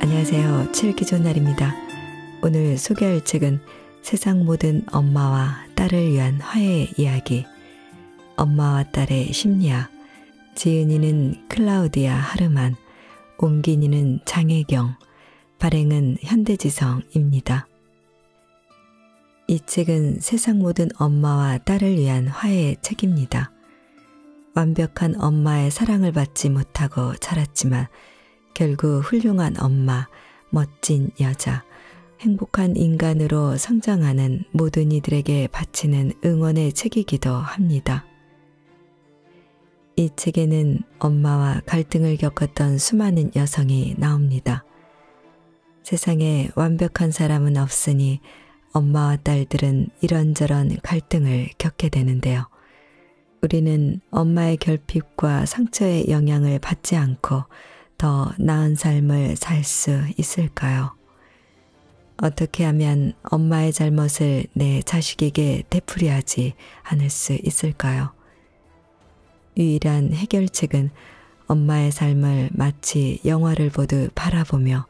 안녕하세요. 칠기 좋 날입니다. 오늘 소개할 책은 세상 모든 엄마와 딸을 위한 화해의 이야기. 엄마와 딸의 심리학. 지은이는 클라우디아 하르만, 옴기니는 장혜경, 발행은 현대지성입니다. 이 책은 세상 모든 엄마와 딸을 위한 화해의 책입니다. 완벽한 엄마의 사랑을 받지 못하고 자랐지만 결국 훌륭한 엄마, 멋진 여자, 행복한 인간으로 성장하는 모든 이들에게 바치는 응원의 책이기도 합니다. 이 책에는 엄마와 갈등을 겪었던 수많은 여성이 나옵니다. 세상에 완벽한 사람은 없으니 엄마와 딸들은 이런저런 갈등을 겪게 되는데요. 우리는 엄마의 결핍과 상처의 영향을 받지 않고 더 나은 삶을 살 수 있을까요? 어떻게 하면 엄마의 잘못을 내 자식에게 되풀이하지 않을 수 있을까요? 유일한 해결책은 엄마의 삶을 마치 영화를 보듯 바라보며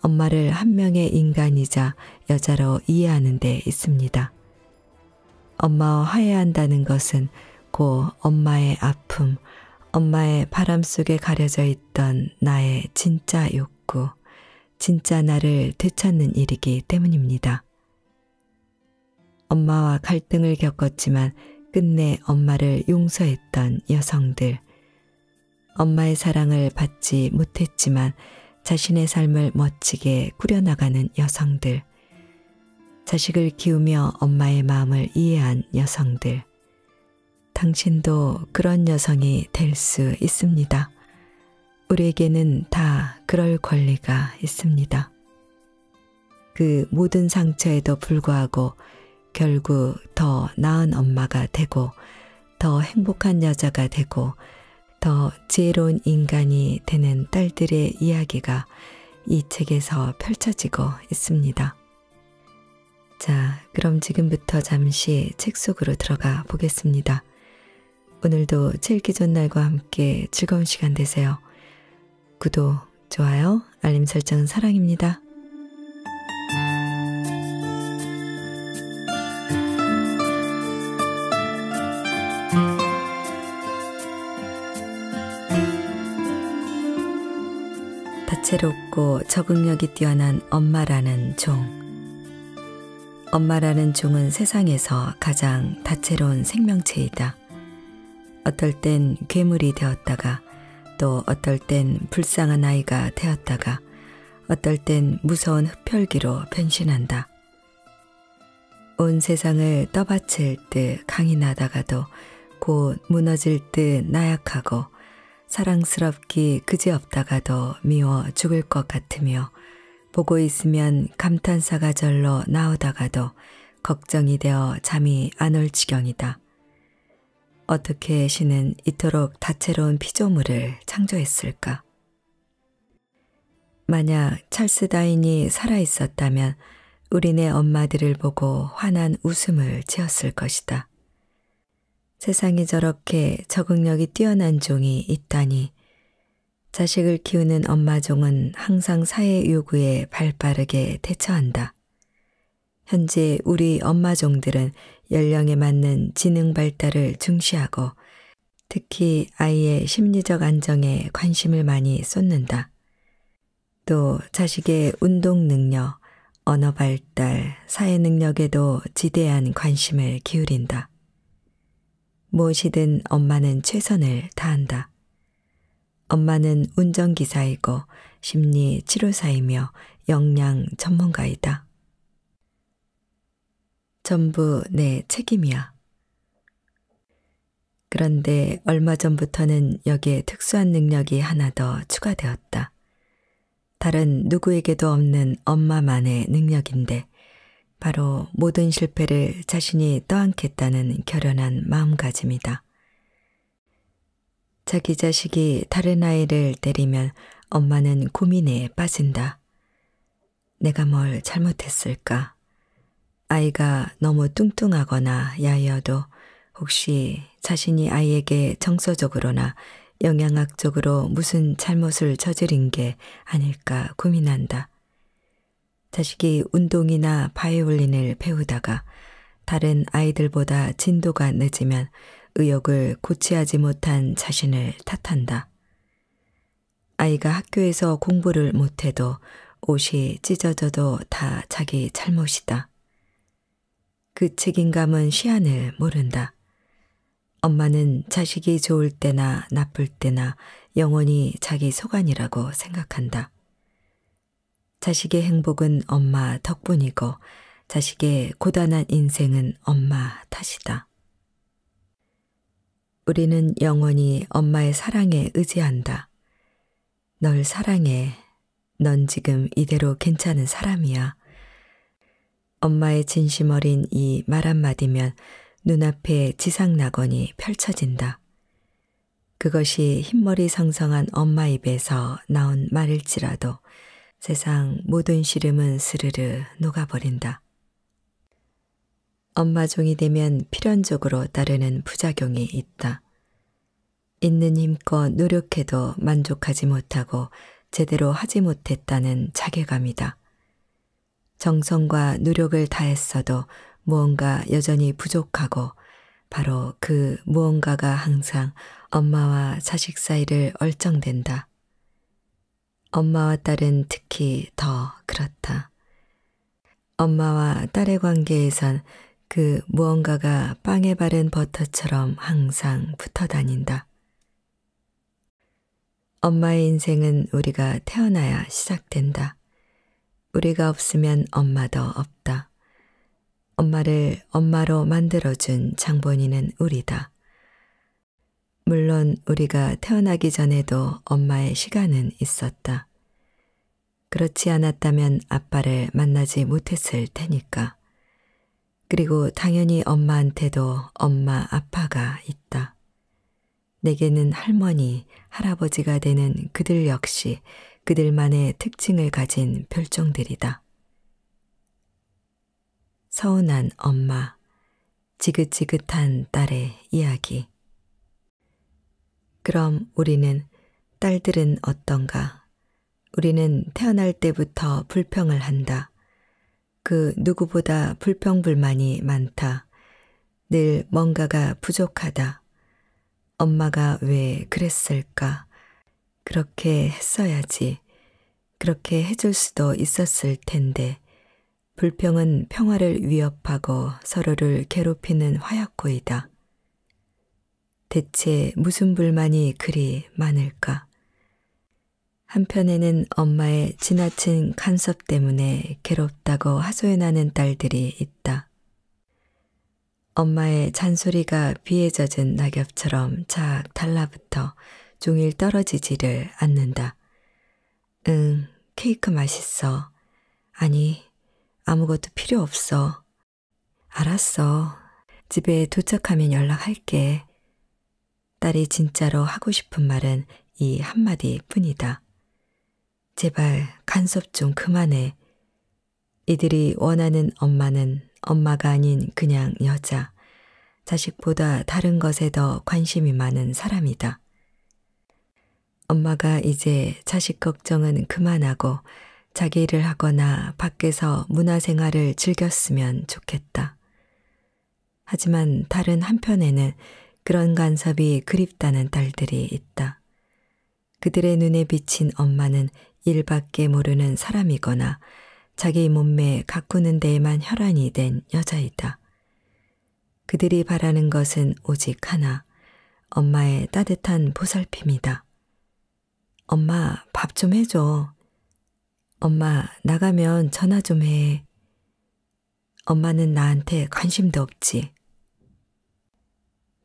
엄마를 한 명의 인간이자 여자로 이해하는 데 있습니다. 엄마와 화해한다는 것은 곧 엄마의 아픔, 엄마의 바람 속에 가려져 있던 나의 진짜 욕구, 진짜 나를 되찾는 일이기 때문입니다. 엄마와 갈등을 겪었지만 끝내 엄마를 용서했던 여성들, 엄마의 사랑을 받지 못했지만 자신의 삶을 멋지게 꾸려나가는 여성들, 자식을 키우며 엄마의 마음을 이해한 여성들, 당신도 그런 여성이 될 수 있습니다. 우리에게는 다 그럴 권리가 있습니다. 그 모든 상처에도 불구하고 결국 더 나은 엄마가 되고 더 행복한 여자가 되고 더 지혜로운 인간이 되는 딸들의 이야기가 이 책에서 펼쳐지고 있습니다. 자, 그럼 지금부터 잠시 책 속으로 들어가 보겠습니다. 오늘도 책 읽기 전날과 함께 즐거운 시간 되세요. 구독, 좋아요, 알림 설정 사랑입니다. 다채롭고 적응력이 뛰어난 엄마라는 종. 엄마라는 종은 세상에서 가장 다채로운 생명체이다. 어떨 땐 괴물이 되었다가 또 어떨 땐 불쌍한 아이가 되었다가 어떨 땐 무서운 흡혈귀로 변신한다. 온 세상을 떠받칠 듯 강인하다가도 곧 무너질 듯 나약하고 사랑스럽기 그지없다가도 미워 죽을 것 같으며 보고 있으면 감탄사가 절로 나오다가도 걱정이 되어 잠이 안 올 지경이다. 어떻게 신은 이토록 다채로운 피조물을 창조했을까? 만약 찰스 다인이 살아있었다면 우리네 엄마들을 보고 환한 웃음을 지었을 것이다. 세상에 저렇게 적응력이 뛰어난 종이 있다니. 자식을 키우는 엄마 종은 항상 사회 요구에 발빠르게 대처한다. 현재 우리 엄마 종들은 연령에 맞는 지능 발달을 중시하고 특히 아이의 심리적 안정에 관심을 많이 쏟는다. 또 자식의 운동 능력, 언어 발달, 사회 능력에도 지대한 관심을 기울인다. 무엇이든 엄마는 최선을 다한다. 엄마는 운전기사이고 심리 치료사이며 영양 전문가이다. 전부 내 책임이야. 그런데 얼마 전부터는 여기에 특수한 능력이 하나 더 추가되었다. 다른 누구에게도 없는 엄마만의 능력인데 바로 모든 실패를 자신이 떠안겠다는 결연한 마음가짐이다. 자기 자식이 다른 아이를 때리면 엄마는 고민에 빠진다. 내가 뭘 잘못했을까? 아이가 너무 뚱뚱하거나 야여도 혹시 자신이 아이에게 정서적으로나 영양학적으로 무슨 잘못을 저지른 게 아닐까 고민한다. 자식이 운동이나 바이올린을 배우다가 다른 아이들보다 진도가 늦으면 의욕을 고취하지 못한 자신을 탓한다. 아이가 학교에서 공부를 못해도 옷이 찢어져도 다 자기 잘못이다. 그 책임감은 시안을 모른다. 엄마는 자식이 좋을 때나 나쁠 때나 영원히 자기 소관이라고 생각한다. 자식의 행복은 엄마 덕분이고 자식의 고단한 인생은 엄마 탓이다. 우리는 영원히 엄마의 사랑에 의지한다. 널 사랑해. 넌 지금 이대로 괜찮은 사람이야. 엄마의 진심 어린 이 말 한마디면 눈앞에 지상낙원이 펼쳐진다. 그것이 흰머리 성성한 엄마 입에서 나온 말일지라도 세상 모든 시름은 스르르 녹아버린다. 엄마 종이 되면 필연적으로 따르는 부작용이 있다. 있는 힘껏 노력해도 만족하지 못하고 제대로 하지 못했다는 자괴감이다. 정성과 노력을 다했어도 무언가 여전히 부족하고 바로 그 무언가가 항상 엄마와 자식 사이를 얼쩡댄다. 엄마와 딸은 특히 더 그렇다. 엄마와 딸의 관계에선 그 무언가가 빵에 바른 버터처럼 항상 붙어 다닌다. 엄마의 인생은 우리가 태어나야 시작된다. 우리가 없으면 엄마도 없다. 엄마를 엄마로 만들어준 장본인은 우리다. 물론 우리가 태어나기 전에도 엄마의 시간은 있었다. 그렇지 않았다면 아빠를 만나지 못했을 테니까. 그리고 당연히 엄마한테도 엄마 아빠가 있다. 내게는 할머니, 할아버지가 되는 그들 역시 그들만의 특징을 가진 별종들이다. 서운한 엄마, 지긋지긋한 딸의 이야기. 그럼 우리는 딸들은 어떤가? 우리는 태어날 때부터 불평을 한다. 그 누구보다 불평불만이 많다. 늘 뭔가가 부족하다. 엄마가 왜 그랬을까? 그렇게 했어야지. 그렇게 해줄 수도 있었을 텐데. 불평은 평화를 위협하고 서로를 괴롭히는 화약고이다. 대체 무슨 불만이 그리 많을까? 한편에는 엄마의 지나친 간섭 때문에 괴롭다고 하소연하는 딸들이 있다. 엄마의 잔소리가 비에 젖은 낙엽처럼 착 달라붙어 종일 떨어지지를 않는다. 응, 케이크 맛있어. 아니, 아무것도 필요 없어. 알았어. 집에 도착하면 연락할게. 딸이 진짜로 하고 싶은 말은 이 한마디 뿐이다. 제발 간섭 좀 그만해. 이들이 원하는 엄마는 엄마가 아닌 그냥 여자, 자식보다 다른 것에 더 관심이 많은 사람이다. 엄마가 이제 자식 걱정은 그만하고 자기 일을 하거나 밖에서 문화생활을 즐겼으면 좋겠다. 하지만 다른 한편에는 그런 간섭이 그립다는 딸들이 있다. 그들의 눈에 비친 엄마는 일밖에 모르는 사람이거나 자기 몸매 가꾸는 데에만 혈안이 된 여자이다. 그들이 바라는 것은 오직 하나, 엄마의 따뜻한 보살핌이다. 엄마, 밥 좀 해줘. 엄마, 나가면 전화 좀 해. 엄마는 나한테 관심도 없지.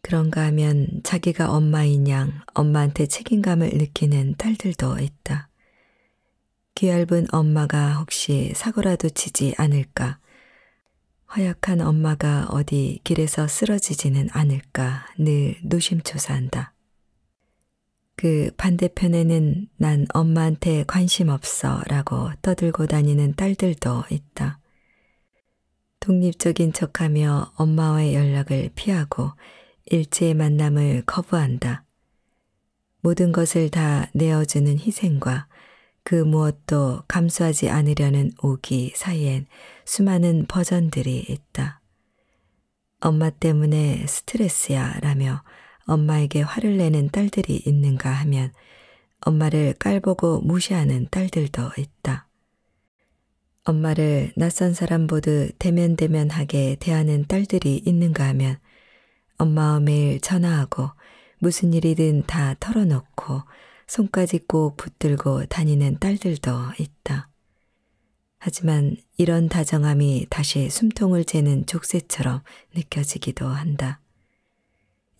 그런가 하면 자기가 엄마인 양 엄마한테 책임감을 느끼는 딸들도 있다. 귀얇은 그 엄마가 혹시 사고라도 치지 않을까, 허약한 엄마가 어디 길에서 쓰러지지는 않을까 늘 노심초사한다. 그 반대편에는 난 엄마한테 관심 없어 라고 떠들고 다니는 딸들도 있다. 독립적인 척하며 엄마와의 연락을 피하고 일체의 만남을 거부한다. 모든 것을 다 내어주는 희생과 그 무엇도 감수하지 않으려는 오기 사이엔 수많은 버전들이 있다. 엄마 때문에 스트레스야 라며 엄마에게 화를 내는 딸들이 있는가 하면 엄마를 깔보고 무시하는 딸들도 있다. 엄마를 낯선 사람 보듯 대면대면하게 대하는 딸들이 있는가 하면 엄마와 매일 전화하고 무슨 일이든 다 털어놓고 손까지 꼭 붙들고 다니는 딸들도 있다. 하지만 이런 다정함이 다시 숨통을 재는 족쇄처럼 느껴지기도 한다.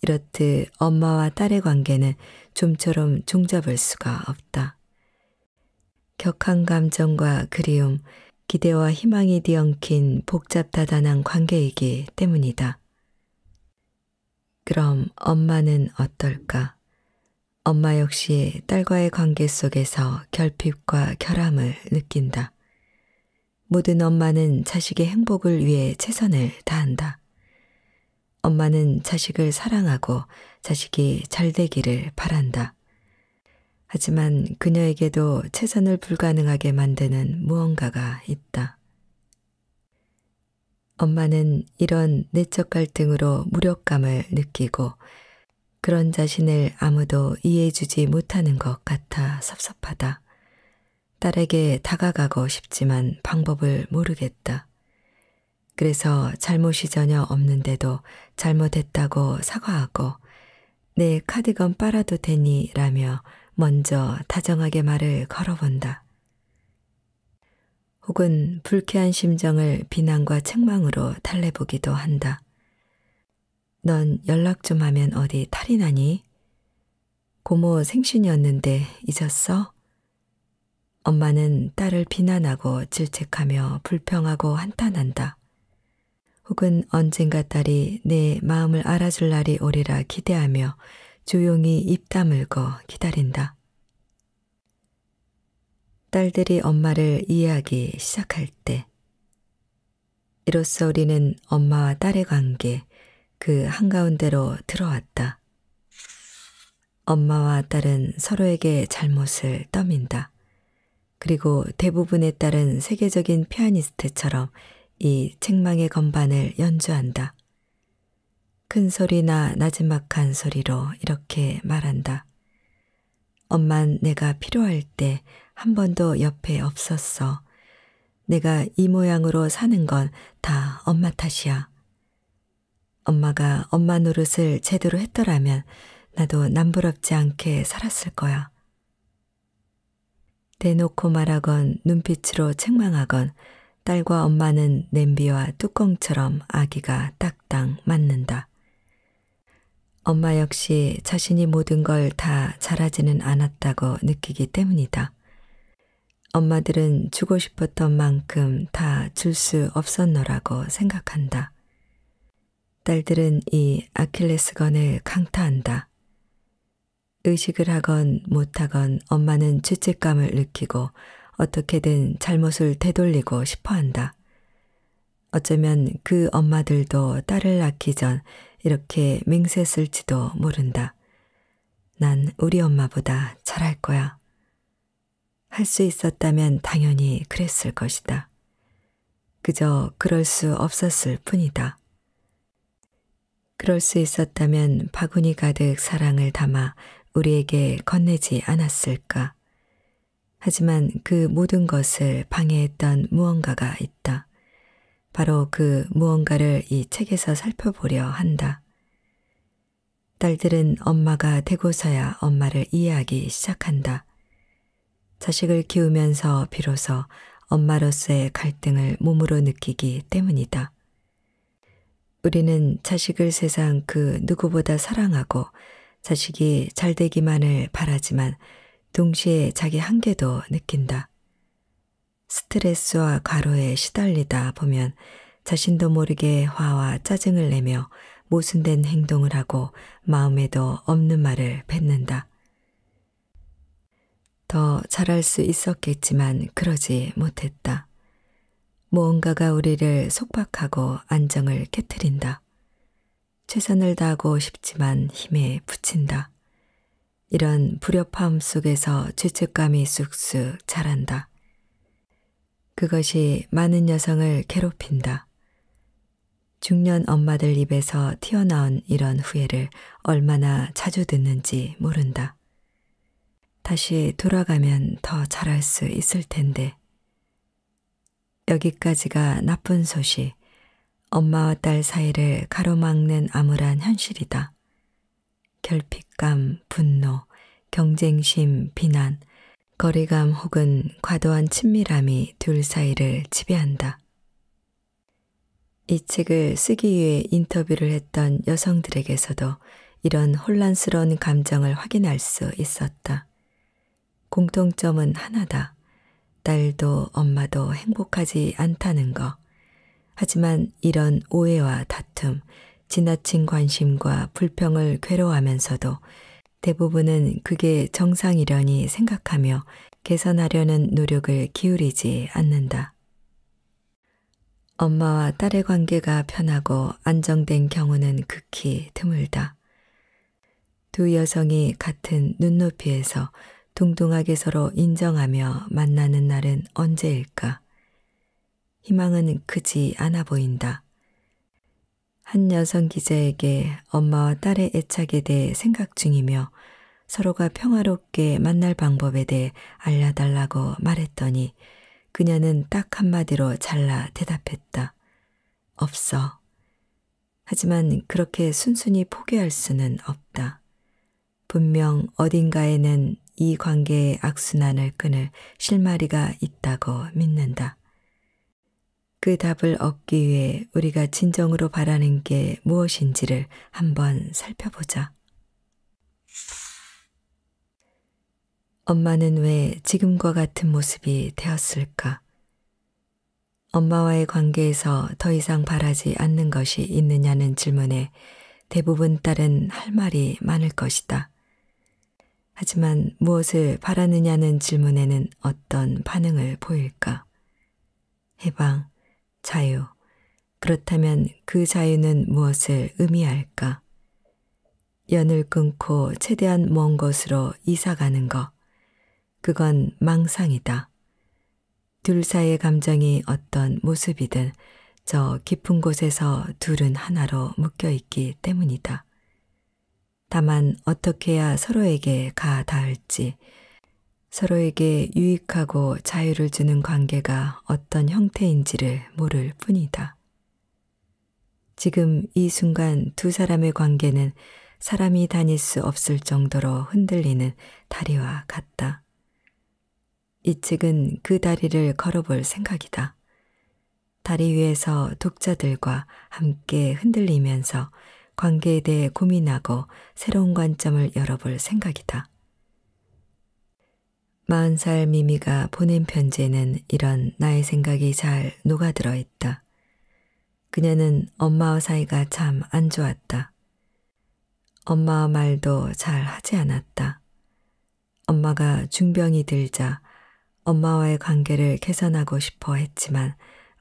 이렇듯 엄마와 딸의 관계는 좀처럼 종잡을 수가 없다. 격한 감정과 그리움, 기대와 희망이 뒤엉킨 복잡다단한 관계이기 때문이다. 그럼 엄마는 어떨까? 엄마 역시 딸과의 관계 속에서 결핍과 결함을 느낀다. 모든 엄마는 자식의 행복을 위해 최선을 다한다. 엄마는 자식을 사랑하고 자식이 잘 되기를 바란다. 하지만 그녀에게도 최선을 불가능하게 만드는 무언가가 있다. 엄마는 이런 내적 갈등으로 무력감을 느끼고 그런 자신을 아무도 이해해주지 못하는 것 같아 섭섭하다. 딸에게 다가가고 싶지만 방법을 모르겠다. 그래서 잘못이 전혀 없는데도 잘못했다고 사과하고 내 카드건 빨아도 되니 라며 먼저 다정하게 말을 걸어본다. 혹은 불쾌한 심정을 비난과 책망으로 달래보기도 한다. 넌 연락 좀 하면 어디 탈이 나니? 고모 생신이었는데 잊었어? 엄마는 딸을 비난하고 질책하며 불평하고 한탄한다. 혹은 언젠가 딸이 내 마음을 알아줄 날이 오리라 기대하며 조용히 입 다물고 기다린다. 딸들이 엄마를 이해하기 시작할 때, 이로써 우리는 엄마와 딸의 관계 그 한가운데로 들어왔다. 엄마와 딸은 서로에게 잘못을 떠민다. 그리고 대부분의 딸은 세계적인 피아니스트처럼 이 책망의 건반을 연주한다. 큰 소리나 나지막한 소리로 이렇게 말한다. 엄만 내가 필요할 때한 번도 옆에 없었어. 내가 이 모양으로 사는 건 다 엄마 탓이야. 엄마가 엄마 노릇을 제대로 했더라면 나도 남부럽지 않게 살았을 거야. 대놓고 말하건 눈빛으로 책망하건 딸과 엄마는 냄비와 뚜껑처럼 아기가 딱딱 맞는다. 엄마 역시 자신이 모든 걸 다 잘하지는 않았다고 느끼기 때문이다. 엄마들은 주고 싶었던 만큼 다 줄 수 없었노라고 생각한다. 딸들은 이 아킬레스건을 강타한다. 의식을 하건 못하건 엄마는 죄책감을 느끼고 어떻게든 잘못을 되돌리고 싶어 한다. 어쩌면 그 엄마들도 딸을 낳기 전 이렇게 맹세했을지도 모른다. 난 우리 엄마보다 잘할 거야. 할수 있었다면 당연히 그랬을 것이다. 그저 그럴 수 없었을 뿐이다. 그럴 수 있었다면 바구니 가득 사랑을 담아 우리에게 건네지 않았을까. 하지만 그 모든 것을 방해했던 무언가가 있다. 바로 그 무언가를 이 책에서 살펴보려 한다. 딸들은 엄마가 되고서야 엄마를 이해하기 시작한다. 자식을 키우면서 비로소 엄마로서의 갈등을 몸으로 느끼기 때문이다. 우리는 자식을 세상 그 누구보다 사랑하고 자식이 잘 되기만을 바라지만 동시에 자기 한계도 느낀다. 스트레스와 과로에 시달리다 보면 자신도 모르게 화와 짜증을 내며 모순된 행동을 하고 마음에도 없는 말을 뱉는다. 더 잘할 수 있었겠지만 그러지 못했다. 무언가가 우리를 속박하고 안정을 깨뜨린다. 최선을 다하고 싶지만 힘에 부친다. 이런 불협화음 속에서 죄책감이 쑥쑥 자란다. 그것이 많은 여성을 괴롭힌다. 중년 엄마들 입에서 튀어나온 이런 후회를 얼마나 자주 듣는지 모른다. 다시 돌아가면 더 잘할 수 있을 텐데. 여기까지가 나쁜 소식, 엄마와 딸 사이를 가로막는 암울한 현실이다. 결핍감, 분노, 경쟁심, 비난, 거리감 혹은 과도한 친밀함이 둘 사이를 지배한다. 이 책을 쓰기 위해 인터뷰를 했던 여성들에게서도 이런 혼란스러운 감정을 확인할 수 있었다. 공통점은 하나다. 딸도 엄마도 행복하지 않다는 거. 하지만 이런 오해와 다툼, 지나친 관심과 불평을 괴로워하면서도 대부분은 그게 정상이려니 생각하며 개선하려는 노력을 기울이지 않는다. 엄마와 딸의 관계가 편하고 안정된 경우는 극히 드물다. 두 여성이 같은 눈높이에서 동등하게 서로 인정하며 만나는 날은 언제일까? 희망은 크지 않아 보인다. 한 여성 기자에게 엄마와 딸의 애착에 대해 생각 중이며 서로가 평화롭게 만날 방법에 대해 알려달라고 말했더니 그녀는 딱 한마디로 잘라 대답했다. 없어. 하지만 그렇게 순순히 포기할 수는 없다. 분명 어딘가에는 이 관계의 악순환을 끊을 실마리가 있다고 믿는다. 그 답을 얻기 위해 우리가 진정으로 바라는 게 무엇인지를 한번 살펴보자. 엄마는 왜 지금과 같은 모습이 되었을까? 엄마와의 관계에서 더 이상 바라지 않는 것이 있느냐는 질문에 대부분 딸은 할 말이 많을 것이다. 하지만 무엇을 바라느냐는 질문에는 어떤 반응을 보일까? 해방, 자유. 그렇다면 그 자유는 무엇을 의미할까? 연을 끊고 최대한 먼 곳으로 이사가는 것. 그건 망상이다. 둘 사이의 감정이 어떤 모습이든 저 깊은 곳에서 둘은 하나로 묶여 있기 때문이다. 다만 어떻게 해야 서로에게 가 닿을지, 서로에게 유익하고 자유를 주는 관계가 어떤 형태인지를 모를 뿐이다. 지금 이 순간 두 사람의 관계는 사람이 다닐 수 없을 정도로 흔들리는 다리와 같다. 이 책은 그 다리를 걸어볼 생각이다. 다리 위에서 독자들과 함께 흔들리면서 관계에 대해 고민하고 새로운 관점을 열어볼 생각이다. 40살 미미가 보낸 편지에는 이런 나의 생각이 잘 녹아들어 있다. 그녀는 엄마와 사이가 참 안 좋았다. 엄마와 말도 잘 하지 않았다. 엄마가 중병이 들자 엄마와의 관계를 개선하고 싶어 했지만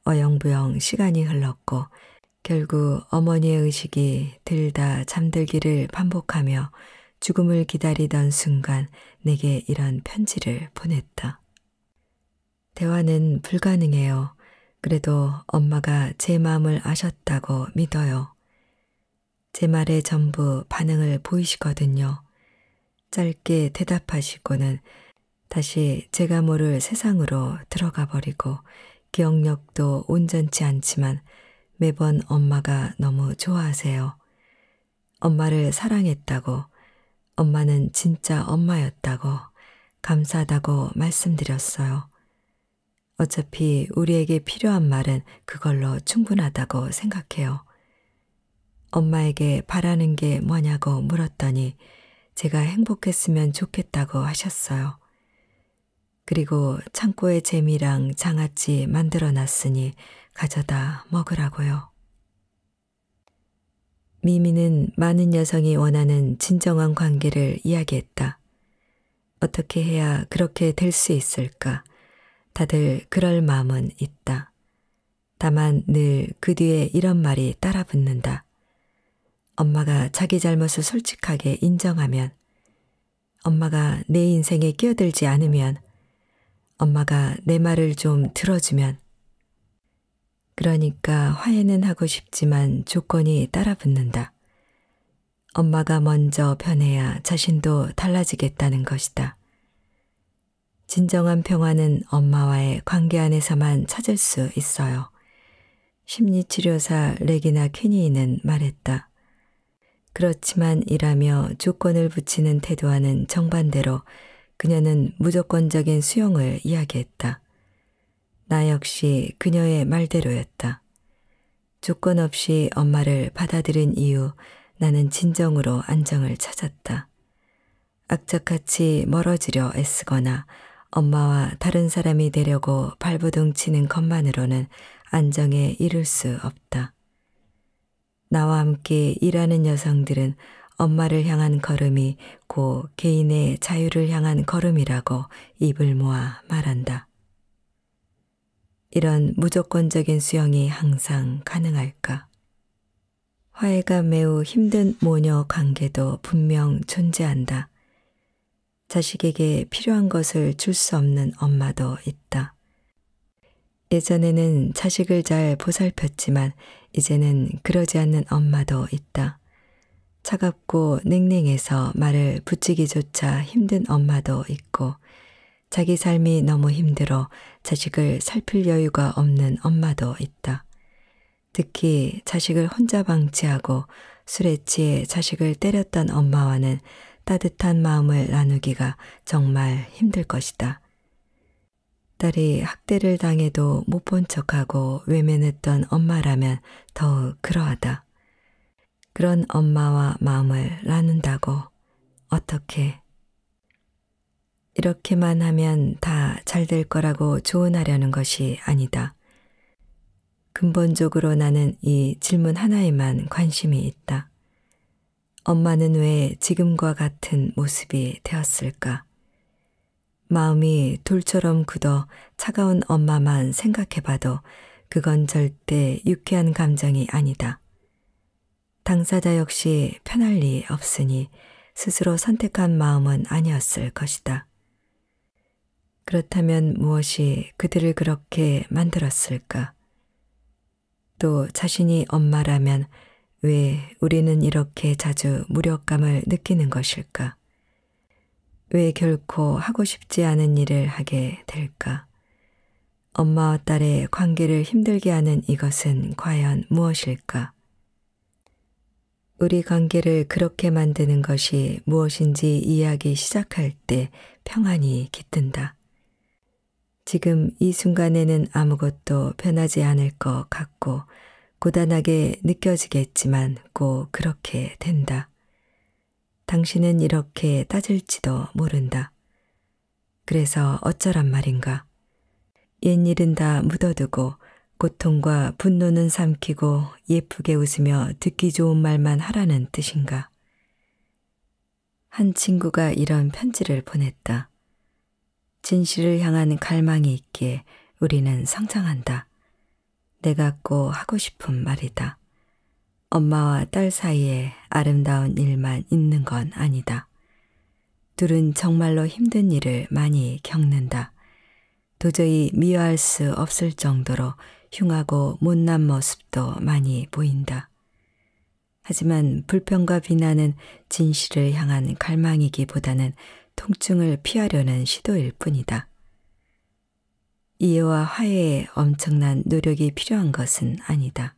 어영부영 시간이 흘렀고 결국 어머니의 의식이 들다 잠들기를 반복하며 죽음을 기다리던 순간 내게 이런 편지를 보냈다. 대화는 불가능해요. 그래도 엄마가 제 마음을 아셨다고 믿어요. 제 말에 전부 반응을 보이시거든요. 짧게 대답하시고는 다시 제가 모를 세상으로 들어가 버리고 기억력도 온전치 않지만 매번 엄마가 너무 좋아하세요. 엄마를 사랑했다고, 엄마는 진짜 엄마였다고, 감사하다고 말씀드렸어요. 어차피 우리에게 필요한 말은 그걸로 충분하다고 생각해요. 엄마에게 바라는 게 뭐냐고 물었더니 제가 행복했으면 좋겠다고 하셨어요. 그리고 창고에 재미랑 장아찌 만들어 놨으니 가져다 먹으라고요. 미미는 많은 여성이 원하는 진정한 관계를 이야기했다. 어떻게 해야 그렇게 될 수 있을까? 다들 그럴 마음은 있다. 다만 늘 그 뒤에 이런 말이 따라 붙는다. 엄마가 자기 잘못을 솔직하게 인정하면, 엄마가 내 인생에 끼어들지 않으면, 엄마가 내 말을 좀 들어주면, 그러니까 화해는 하고 싶지만 조건이 따라붙는다. 엄마가 먼저 변해야 자신도 달라지겠다는 것이다. 진정한 평화는 엄마와의 관계 안에서만 찾을 수 있어요. 심리치료사 레기나 케니이는 말했다. 그렇지만 이라며 조건을 붙이는 태도와는 정반대로 그녀는 무조건적인 수용을 이야기했다. 나 역시 그녀의 말대로였다. 조건 없이 엄마를 받아들인 이후 나는 진정으로 안정을 찾았다. 악착같이 멀어지려 애쓰거나 엄마와 다른 사람이 되려고 발버둥 치는 것만으로는 안정에 이를 수 없다. 나와 함께 일하는 여성들은 엄마를 향한 걸음이 고 개인의 자유를 향한 걸음이라고 입을 모아 말한다. 이런 무조건적인 수영이 항상 가능할까? 화해가 매우 힘든 모녀 관계도 분명 존재한다. 자식에게 필요한 것을 줄 수 없는 엄마도 있다. 예전에는 자식을 잘 보살폈지만 이제는 그러지 않는 엄마도 있다. 차갑고 냉랭해서 말을 붙이기조차 힘든 엄마도 있고 자기 삶이 너무 힘들어 자식을 살필 여유가 없는 엄마도 있다. 특히 자식을 혼자 방치하고 술에 취해 자식을 때렸던 엄마와는 따뜻한 마음을 나누기가 정말 힘들 것이다. 딸이 학대를 당해도 못 본 척하고 외면했던 엄마라면 더욱 그러하다. 그런 엄마와 마음을 나눈다고 어떻게 이렇게만 하면 다 잘 될 거라고 조언하려는 것이 아니다. 근본적으로 나는 이 질문 하나에만 관심이 있다. 엄마는 왜 지금과 같은 모습이 되었을까? 마음이 돌처럼 굳어 차가운 엄마만 생각해봐도 그건 절대 유쾌한 감정이 아니다. 당사자 역시 편할 리 없으니 스스로 선택한 마음은 아니었을 것이다. 그렇다면 무엇이 그들을 그렇게 만들었을까? 또 자신이 엄마라면 왜 우리는 이렇게 자주 무력감을 느끼는 것일까? 왜 결코 하고 싶지 않은 일을 하게 될까? 엄마와 딸의 관계를 힘들게 하는 이것은 과연 무엇일까? 우리 관계를 그렇게 만드는 것이 무엇인지 이해하기 시작할 때 평안이 깃든다. 지금 이 순간에는 아무것도 변하지 않을 것 같고 고단하게 느껴지겠지만 꼭 그렇게 된다. 당신은 이렇게 따질지도 모른다. 그래서 어쩌란 말인가. 옛일은 다 묻어두고 고통과 분노는 삼키고 예쁘게 웃으며 듣기 좋은 말만 하라는 뜻인가. 한 친구가 이런 편지를 보냈다. 진실을 향하는 갈망이 있기에 우리는 성장한다. 내가 꼭 하고 싶은 말이다. 엄마와 딸 사이에 아름다운 일만 있는 건 아니다. 둘은 정말로 힘든 일을 많이 겪는다. 도저히 미워할 수 없을 정도로 흉하고 못난 모습도 많이 보인다. 하지만 불평과 비난은 진실을 향한 갈망이기보다는 통증을 피하려는 시도일 뿐이다. 이해와 화해에 엄청난 노력이 필요한 것은 아니다.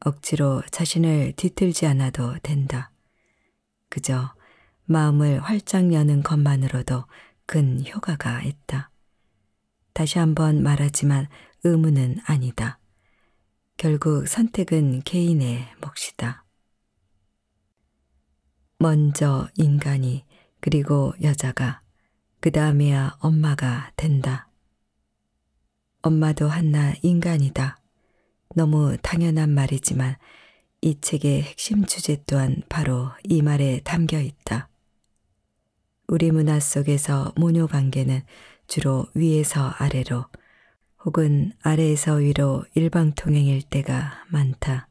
억지로 자신을 뒤틀지 않아도 된다. 그저 마음을 활짝 여는 것만으로도 큰 효과가 있다. 다시 한번 말하지만 의무는 아니다. 결국 선택은 개인의 몫이다. 먼저 인간이 그리고 여자가, 그다음이야 엄마가 된다. 엄마도 한나 인간이다. 너무 당연한 말이지만 이 책의 핵심 주제 또한 바로 이 말에 담겨 있다. 우리 문화 속에서 모녀 관계는 주로 위에서 아래로 혹은 아래에서 위로 일방통행일 때가 많다.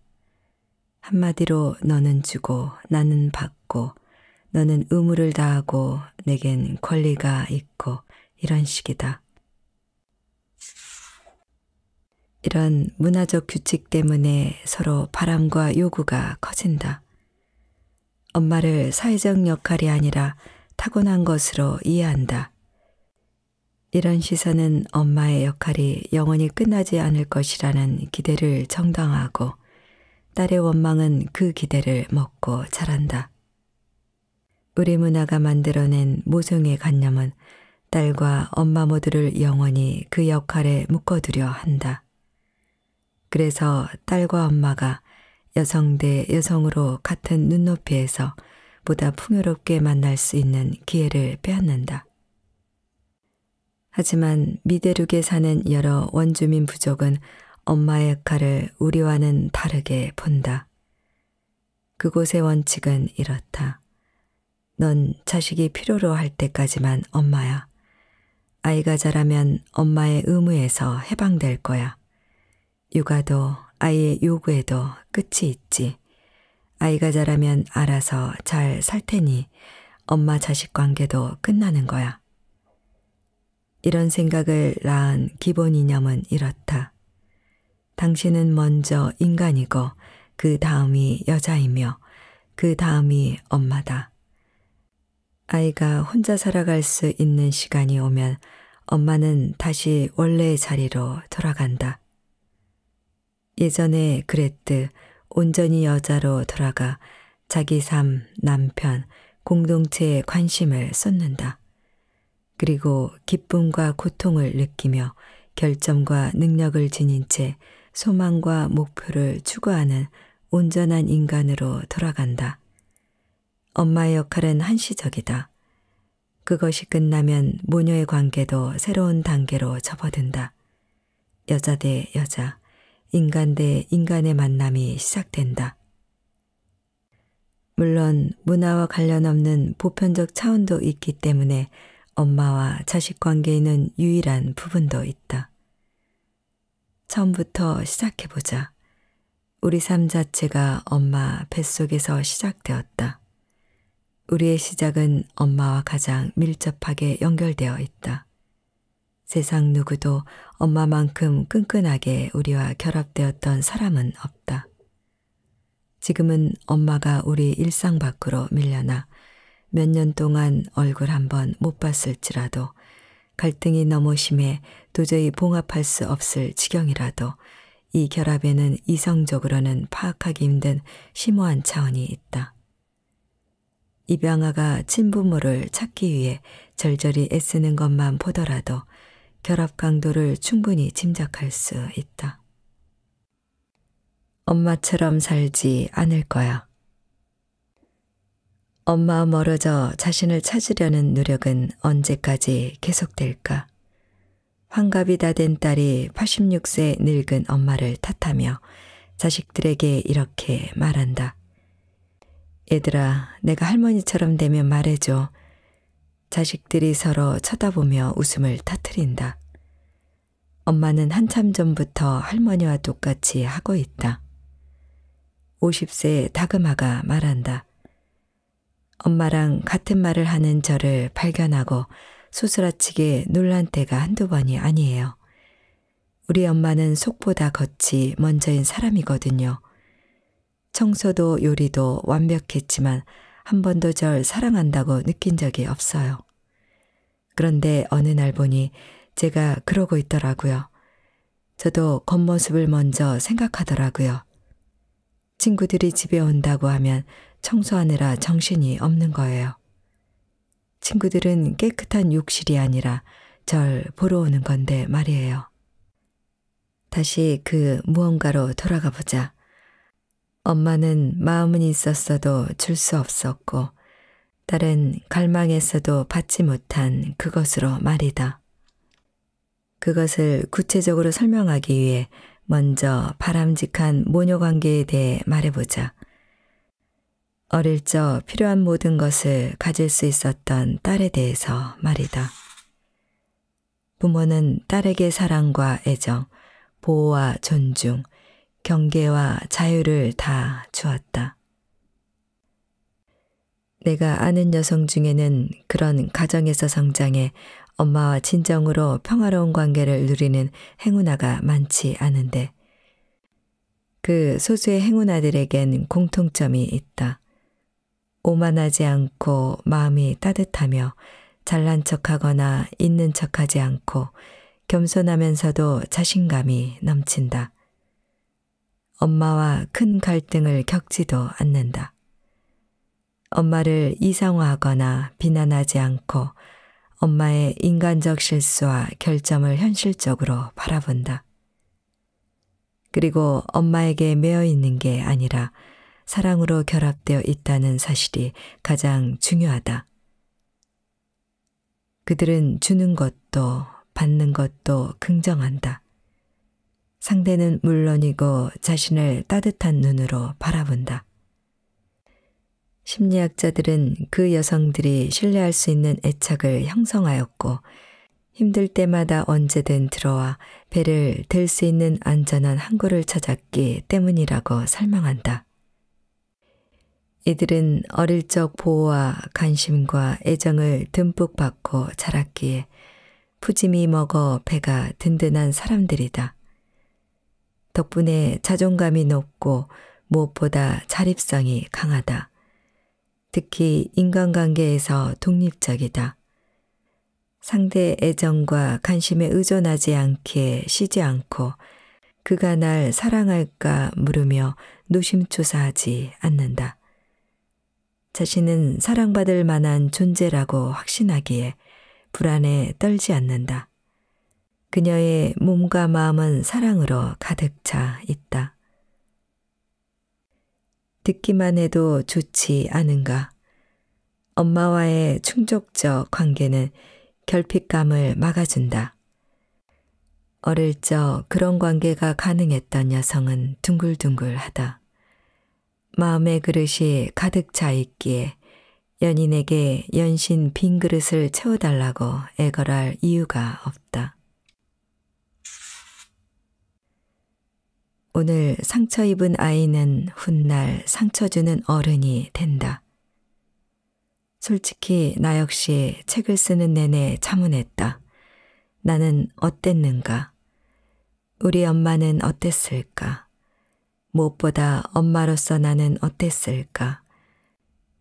한마디로 너는 주고 나는 받고 너는 의무를 다하고 내겐 권리가 있고 이런 식이다. 이런 문화적 규칙 때문에 서로 바람과 요구가 커진다. 엄마를 사회적 역할이 아니라 타고난 것으로 이해한다. 이런 시선은 엄마의 역할이 영원히 끝나지 않을 것이라는 기대를 정당하고 딸의 원망은 그 기대를 먹고 자란다. 우리 문화가 만들어낸 모성의 관념은 딸과 엄마 모두를 영원히 그 역할에 묶어두려 한다. 그래서 딸과 엄마가 여성 대 여성으로 같은 눈높이에서 보다 풍요롭게 만날 수 있는 기회를 빼앗는다. 하지만 미대륙에 사는 여러 원주민 부족은 엄마의 역할을 우리와는 다르게 본다. 그곳의 원칙은 이렇다. 넌 자식이 필요로 할 때까지만 엄마야. 아이가 자라면 엄마의 의무에서 해방될 거야. 육아도 아이의 요구에도 끝이 있지. 아이가 자라면 알아서 잘 살 테니 엄마 자식 관계도 끝나는 거야. 이런 생각을 낳은 기본 이념은 이렇다. 당신은 먼저 인간이고 그 다음이 여자이며 그 다음이 엄마다. 아이가 혼자 살아갈 수 있는 시간이 오면 엄마는 다시 원래의 자리로 돌아간다. 예전에 그랬듯 온전히 여자로 돌아가 자기 삶, 남편, 공동체에 관심을 쏟는다. 그리고 기쁨과 고통을 느끼며 결점과 능력을 지닌 채 소망과 목표를 추구하는 온전한 인간으로 돌아간다. 엄마의 역할은 한시적이다. 그것이 끝나면 모녀의 관계도 새로운 단계로 접어든다. 여자 대 여자, 인간 대 인간의 만남이 시작된다. 물론 문화와 관련 없는 보편적 차원도 있기 때문에 엄마와 자식 관계에는 유일한 부분도 있다. 처음부터 시작해보자. 우리 삶 자체가 엄마 뱃속에서 시작되었다. 우리의 시작은 엄마와 가장 밀접하게 연결되어 있다. 세상 누구도 엄마만큼 끈끈하게 우리와 결합되었던 사람은 없다. 지금은 엄마가 우리 일상 밖으로 밀려나 몇 년 동안 얼굴 한번 못 봤을지라도 갈등이 너무 심해 도저히 봉합할 수 없을 지경이라도 이 결합에는 이성적으로는 파악하기 힘든 심오한 차원이 있다. 입양아가 친부모를 찾기 위해 절절히 애쓰는 것만 보더라도 결합 강도를 충분히 짐작할 수 있다. 엄마처럼 살지 않을 거야. 엄마 멀어져 자신을 찾으려는 노력은 언제까지 계속될까? 환갑이 다 된 딸이 86세 늙은 엄마를 탓하며 자식들에게 이렇게 말한다. 얘들아, 내가 할머니처럼 되면 말해줘. 자식들이 서로 쳐다보며 웃음을 터뜨린다 엄마는 한참 전부터 할머니와 똑같이 하고 있다. 50세 다그마가 말한다. 엄마랑 같은 말을 하는 저를 발견하고 수스라치게 놀란 때가 한두 번이 아니에요. 우리 엄마는 속보다 겉이 먼저인 사람이거든요. 청소도 요리도 완벽했지만 한 번도 절 사랑한다고 느낀 적이 없어요. 그런데 어느 날 보니 제가 그러고 있더라고요. 저도 겉모습을 먼저 생각하더라고요. 친구들이 집에 온다고 하면 청소하느라 정신이 없는 거예요. 친구들은 깨끗한 욕실이 아니라 절 보러 오는 건데 말이에요. 다시 그 무언가로 돌아가 보자. 엄마는 마음은 있었어도 줄 수 없었고 딸은 갈망에서도 받지 못한 그것으로 말이다. 그것을 구체적으로 설명하기 위해 먼저 바람직한 모녀 관계에 대해 말해보자. 어릴 적 필요한 모든 것을 가질 수 있었던 딸에 대해서 말이다. 부모는 딸에게 사랑과 애정, 보호와 존중, 경계와 자유를 다 주었다. 내가 아는 여성 중에는 그런 가정에서 성장해 엄마와 진정으로 평화로운 관계를 누리는 행운아가 많지 않은데 그 소수의 행운아들에겐 공통점이 있다. 오만하지 않고 마음이 따뜻하며 잘난 척하거나 있는 척하지 않고 겸손하면서도 자신감이 넘친다. 엄마와 큰 갈등을 겪지도 않는다. 엄마를 이상화하거나 비난하지 않고 엄마의 인간적 실수와 결점을 현실적으로 바라본다. 그리고 엄마에게 매여 있는 게 아니라 사랑으로 결합되어 있다는 사실이 가장 중요하다. 그들은 주는 것도 받는 것도 긍정한다. 상대는 물론이고 자신을 따뜻한 눈으로 바라본다. 심리학자들은 그 여성들이 신뢰할 수 있는 애착을 형성하였고 힘들 때마다 언제든 들어와 배를 들 수 있는 안전한 항구를 찾았기 때문이라고 설명한다. 이들은 어릴 적 보호와 관심과 애정을 듬뿍 받고 자랐기에 푸짐히 먹어 배가 든든한 사람들이다. 덕분에 자존감이 높고 무엇보다 자립성이 강하다. 특히 인간관계에서 독립적이다. 상대 의 애정과 관심에 의존하지 않게 쉬지 않고 그가 날 사랑할까 물으며 노심초사하지 않는다. 자신은 사랑받을 만한 존재라고 확신하기에 불안에 떨지 않는다. 그녀의 몸과 마음은 사랑으로 가득 차 있다. 듣기만 해도 좋지 않은가. 엄마와의 충족적 관계는 결핍감을 막아준다. 어릴 적 그런 관계가 가능했던 여성은 둥글둥글하다. 마음의 그릇이 가득 차 있기에 연인에게 연신 빈 그릇을 채워달라고 애걸할 이유가 없다. 오늘 상처 입은 아이는 훗날 상처 주는 어른이 된다. 솔직히 나 역시 책을 쓰는 내내 차문했다. 나는 어땠는가? 우리 엄마는 어땠을까? 무엇보다 엄마로서 나는 어땠을까?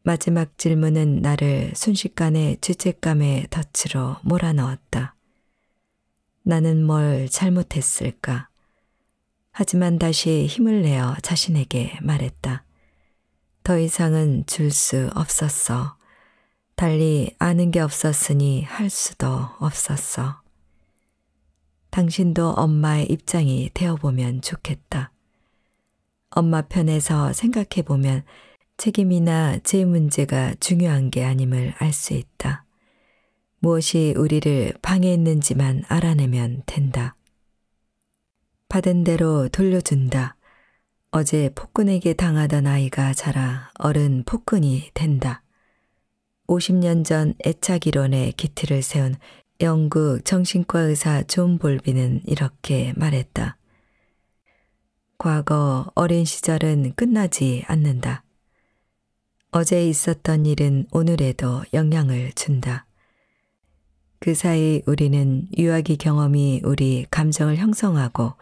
마지막 질문은 나를 순식간에 죄책감의 덫으로 몰아넣었다. 나는 뭘 잘못했을까? 하지만 다시 힘을 내어 자신에게 말했다. 더 이상은 줄 수 없었어. 달리 아는 게 없었으니 할 수도 없었어. 당신도 엄마의 입장이 되어보면 좋겠다. 엄마 편에서 생각해보면 책임이나 제 문제가 중요한 게 아님을 알 수 있다. 무엇이 우리를 방해했는지만 알아내면 된다. 받은 대로 돌려준다. 어제 폭군에게 당하던 아이가 자라 어른 폭군이 된다. 50년 전 애착이론의 기틀을 세운 영국 정신과 의사 존 볼비는 이렇게 말했다. 과거 어린 시절은 끝나지 않는다. 어제 있었던 일은 오늘에도 영향을 준다. 그 사이 우리는 유아기 경험이 우리 감정을 형성하고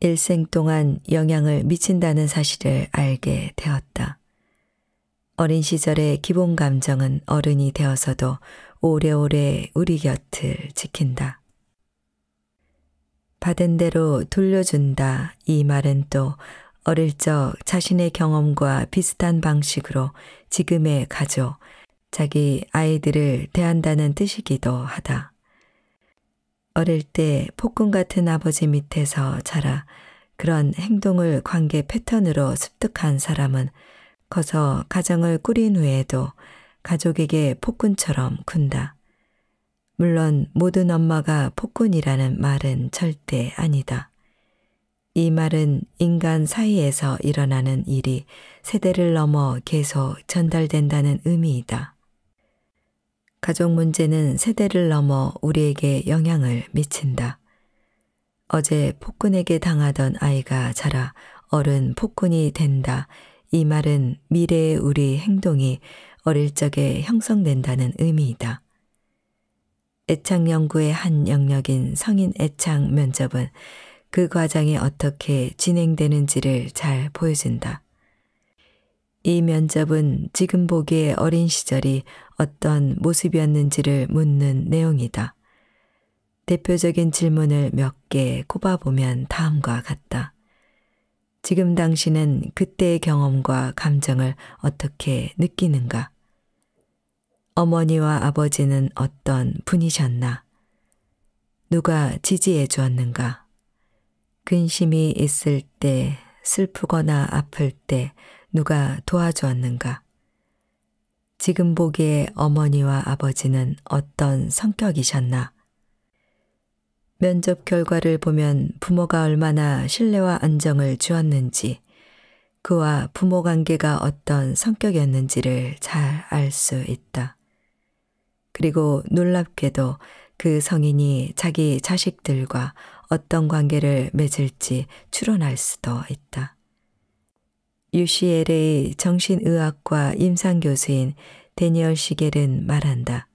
일생 동안 영향을 미친다는 사실을 알게 되었다. 어린 시절의 기본 감정은 어른이 되어서도 오래오래 우리 곁을 지킨다. 받은 대로 돌려준다 이 말은 또 어릴 적 자신의 경험과 비슷한 방식으로 지금의 가족, 자기 아이들을 대한다는 뜻이기도 하다. 어릴 때 폭군 같은 아버지 밑에서 자라 그런 행동을 관계 패턴으로 습득한 사람은 커서 가정을 꾸린 후에도 가족에게 폭군처럼 군다. 물론 모든 엄마가 폭군이라는 말은 절대 아니다. 이 말은 인간 사이에서 일어나는 일이 세대를 넘어 계속 전달된다는 의미이다. 가족 문제는 세대를 넘어 우리에게 영향을 미친다. 어제 폭군에게 당하던 아이가 자라 어른 폭군이 된다. 이 말은 미래의 우리 행동이 어릴 적에 형성된다는 의미이다. 애창 연구의 한 영역인 성인 애창 면접은 그 과정이 어떻게 진행되는지를 잘 보여준다. 이 면접은 지금 보기에 어린 시절이 어떤 모습이었는지를 묻는 내용이다. 대표적인 질문을 몇 개 꼽아보면 다음과 같다. 지금 당신은 그때의 경험과 감정을 어떻게 느끼는가? 어머니와 아버지는 어떤 분이셨나? 누가 지지해 주었는가? 근심이 있을 때, 슬프거나 아플 때 누가 도와주었는가? 지금 보기에 어머니와 아버지는 어떤 성격이셨나? 면접 결과를 보면 부모가 얼마나 신뢰와 안정을 주었는지, 그와 부모 관계가 어떤 성격이었는지를 잘 알 수 있다. 그리고 놀랍게도 그 성인이 자기 자식들과 어떤 관계를 맺을지 추론할 수도 있다. UCLA 정신의학과 임상교수인 데니얼 시겔은 말한다.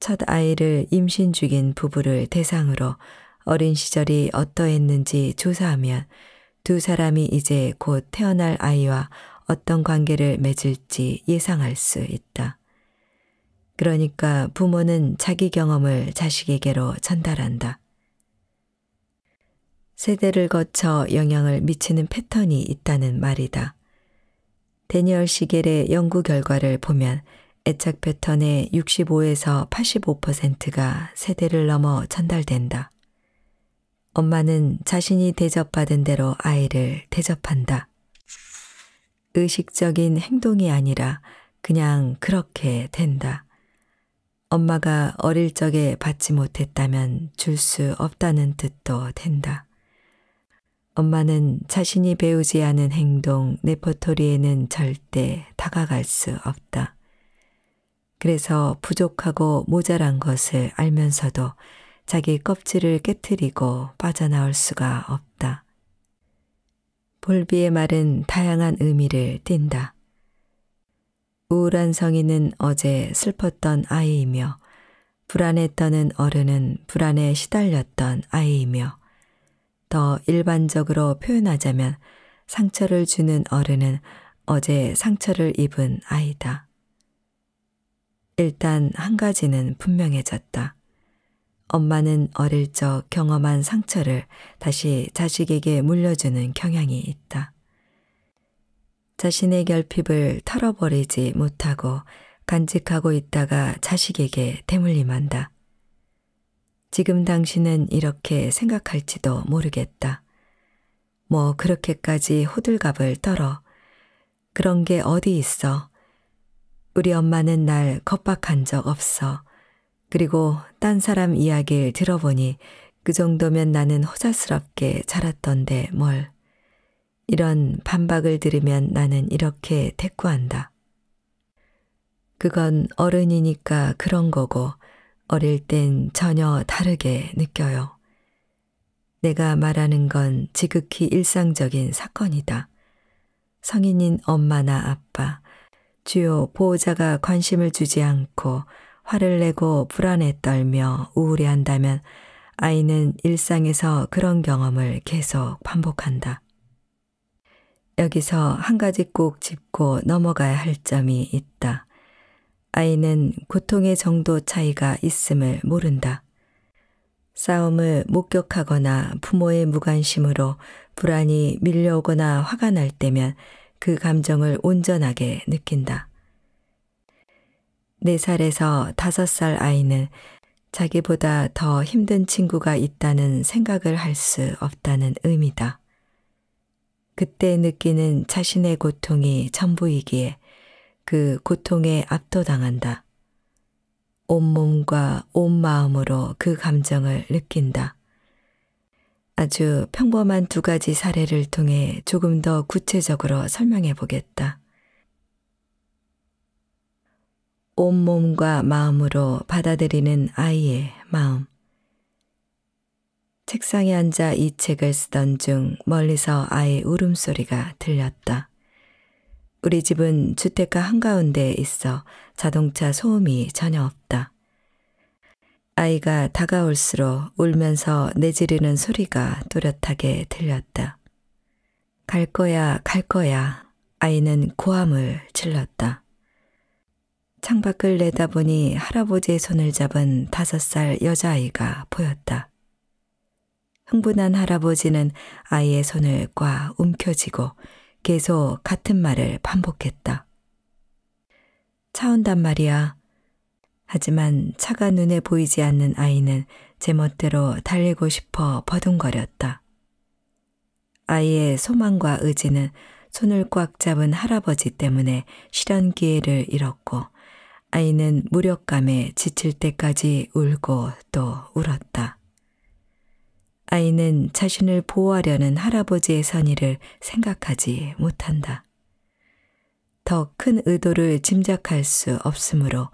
첫 아이를 임신 중인 부부를 대상으로 어린 시절이 어떠했는지 조사하면 두 사람이 이제 곧 태어날 아이와 어떤 관계를 맺을지 예상할 수 있다. 그러니까 부모는 자기 경험을 자식에게로 전달한다. 세대를 거쳐 영향을 미치는 패턴이 있다는 말이다. 데니얼 시겔의 연구 결과를 보면 애착 패턴의 65에서 85%가 세대를 넘어 전달된다. 엄마는 자신이 대접받은 대로 아이를 대접한다. 의식적인 행동이 아니라 그냥 그렇게 된다. 엄마가 어릴 적에 받지 못했다면 줄 수 없다는 뜻도 된다. 엄마는 자신이 배우지 않은 행동 레퍼토리에는 절대 다가갈 수 없다. 그래서 부족하고 모자란 것을 알면서도 자기 껍질을 깨뜨리고 빠져나올 수가 없다. 볼비의 말은 다양한 의미를 띈다. 우울한 성인은 어제 슬펐던 아이이며 불안에 떠는 어른은 불안에 시달렸던 아이이며 더 일반적으로 표현하자면 상처를 주는 어른은 어제 상처를 입은 아이다. 일단 한 가지는 분명해졌다. 엄마는 어릴 적 경험한 상처를 다시 자식에게 물려주는 경향이 있다. 자신의 결핍을 털어버리지 못하고 간직하고 있다가 자식에게 대물림한다. 지금 당신은 이렇게 생각할지도 모르겠다. 뭐 그렇게까지 호들갑을 떨어. 그런 게 어디 있어. 우리 엄마는 날 겁박한 적 없어. 그리고 딴 사람 이야기를 들어보니 그 정도면 나는 호자스럽게 자랐던데 뭘. 이런 반박을 들으면 나는 이렇게 대꾸한다. 그건 어른이니까 그런 거고 어릴 땐 전혀 다르게 느껴요. 내가 말하는 건 지극히 일상적인 사건이다. 성인인 엄마나 아빠, 주요 보호자가 관심을 주지 않고 화를 내고 불안에 떨며 우울해한다면 아이는 일상에서 그런 경험을 계속 반복한다. 여기서 한 가지 꼭 짚고 넘어가야 할 점이 있다. 아이는 고통의 정도 차이가 있음을 모른다. 싸움을 목격하거나 부모의 무관심으로 불안이 밀려오거나 화가 날 때면 그 감정을 온전하게 느낀다. 4살에서 5살 아이는 자기보다 더 힘든 친구가 있다는 생각을 할 수 없다는 의미다. 그때 느끼는 자신의 고통이 전부이기에 그 고통에 압도당한다. 온몸과 온마음으로 그 감정을 느낀다. 아주 평범한 두 가지 사례를 통해 조금 더 구체적으로 설명해 보겠다. 온몸과 마음으로 받아들이는 아이의 마음. 책상에 앉아 이 책을 쓰던 중 멀리서 아이 울음소리가 들렸다. 우리 집은 주택가 한가운데에 있어 자동차 소음이 전혀 없다. 아이가 다가올수록 울면서 내지르는 소리가 또렷하게 들렸다. 갈 거야, 갈 거야. 아이는 고함을 질렀다. 창밖을 내다보니 할아버지의 손을 잡은 다섯 살 여자아이가 보였다. 흥분한 할아버지는 아이의 손을 꽉 움켜쥐고 계속 같은 말을 반복했다. 차온단 말이야. 하지만 차가 눈에 보이지 않는 아이는 제 멋대로 달리고 싶어 버둥거렸다. 아이의 소망과 의지는 손을 꽉 잡은 할아버지 때문에 실현 기회를 잃었고 아이는 무력감에 지칠 때까지 울고 또 울었다. 아이는 자신을 보호하려는 할아버지의 선의를 생각하지 못한다. 더 큰 의도를 짐작할 수 없으므로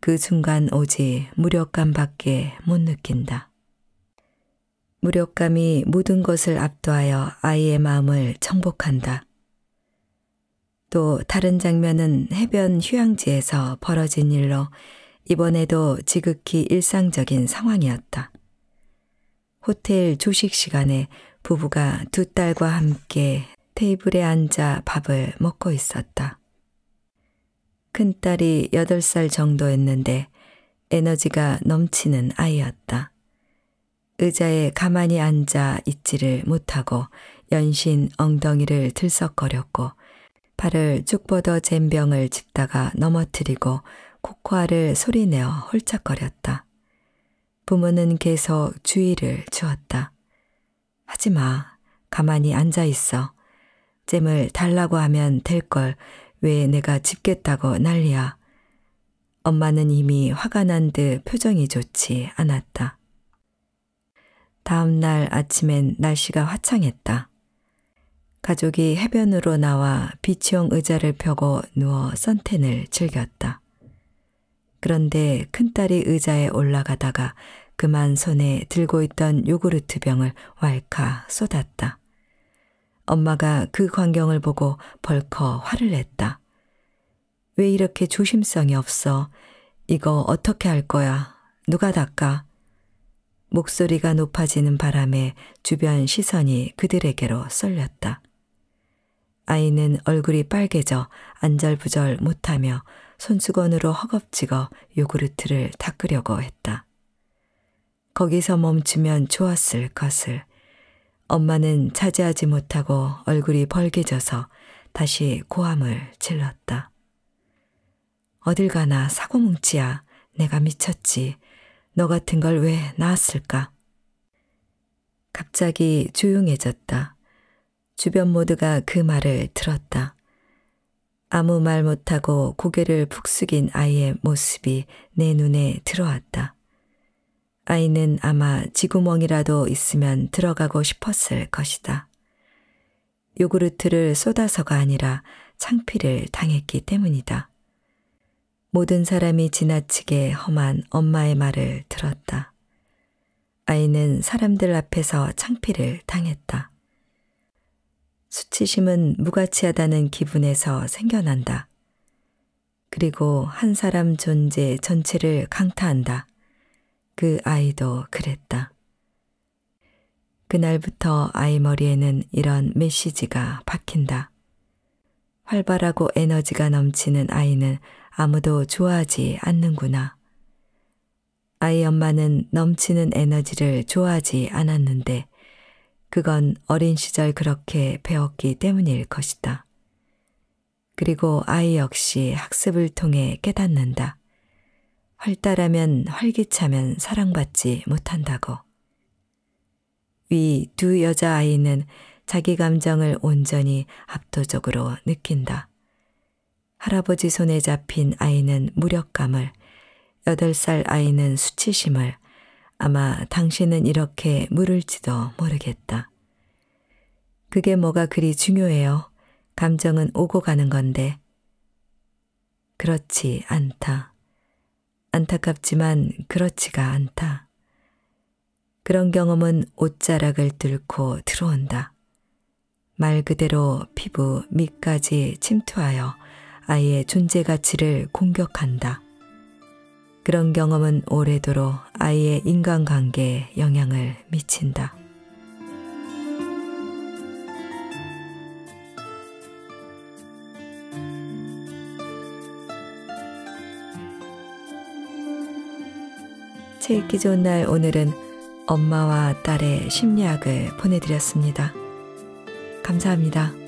그 순간 오지 무력감밖에 못 느낀다. 무력감이 모든 것을 압도하여 아이의 마음을 정복한다. 또 다른 장면은 해변 휴양지에서 벌어진 일로 이번에도 지극히 일상적인 상황이었다. 호텔 조식 시간에 부부가 두 딸과 함께 테이블에 앉아 밥을 먹고 있었다. 큰딸이 8살 정도였는데 에너지가 넘치는 아이였다. 의자에 가만히 앉아 있지를 못하고 연신 엉덩이를 들썩거렸고 팔을 쭉 뻗어 잼병을 짚다가 넘어뜨리고 코코아를 소리내어 홀짝거렸다. 부모는 계속 주의를 주었다. 하지 마. 가만히 앉아 있어. 잼을 달라고 하면 될 걸 왜 내가 집겠다고 난리야. 엄마는 이미 화가 난 듯 표정이 좋지 않았다. 다음 날 아침엔 날씨가 화창했다. 가족이 해변으로 나와 비치용 의자를 펴고 누워 선텐을 즐겼다. 그런데 큰딸이 의자에 올라가다가 그만 손에 들고 있던 요구르트 병을 왈카 쏟았다. 엄마가 그 광경을 보고 벌컥 화를 냈다. 왜 이렇게 조심성이 없어? 이거 어떻게 할 거야? 누가 닦아? 목소리가 높아지는 바람에 주변 시선이 그들에게로 쏠렸다. 아이는 얼굴이 빨개져 안절부절 못하며 손수건으로 허겁지겁 요구르트를 닦으려고 했다. 거기서 멈추면 좋았을 것을. 엄마는 차지하지 못하고 얼굴이 벌개져서 다시 고함을 질렀다. 어딜 가나 사고뭉치야. 내가 미쳤지. 너 같은 걸 왜 낳았을까? 갑자기 조용해졌다. 주변 모두가 그 말을 들었다. 아무 말 못하고 고개를 푹 숙인 아이의 모습이 내 눈에 들어왔다. 아이는 아마 지구멍이라도 있으면 들어가고 싶었을 것이다. 요구르트를 쏟아서가 아니라 창피를 당했기 때문이다. 모든 사람이 지나치게 험한 엄마의 말을 들었다. 아이는 사람들 앞에서 창피를 당했다. 수치심은 무가치하다는 기분에서 생겨난다. 그리고 한 사람 존재 전체를 강타한다. 그 아이도 그랬다. 그날부터 아이 머리에는 이런 메시지가 박힌다. 활발하고 에너지가 넘치는 아이는 아무도 좋아하지 않는구나. 아이 엄마는 넘치는 에너지를 좋아하지 않았는데 그건 어린 시절 그렇게 배웠기 때문일 것이다. 그리고 아이 역시 학습을 통해 깨닫는다. 활달하면 활기차면 사랑받지 못한다고. 위 두 여자아이는 자기 감정을 온전히 압도적으로 느낀다. 할아버지 손에 잡힌 아이는 무력감을, 여덟 살 아이는 수치심을, 아마 당신은 이렇게 물을지도 모르겠다. 그게 뭐가 그리 중요해요. 감정은 오고 가는 건데. 그렇지 않다. 안타깝지만 그렇지가 않다. 그런 경험은 옷자락을 뚫고 들어온다. 말 그대로 피부 밑까지 침투하여 아예 존재 가치를 공격한다. 그런 경험은 오래도록 아이의 인간관계에 영향을 미친다. 책 읽기 좋은 날 오늘은 엄마와 딸의 심리학을 보내드렸습니다. 감사합니다.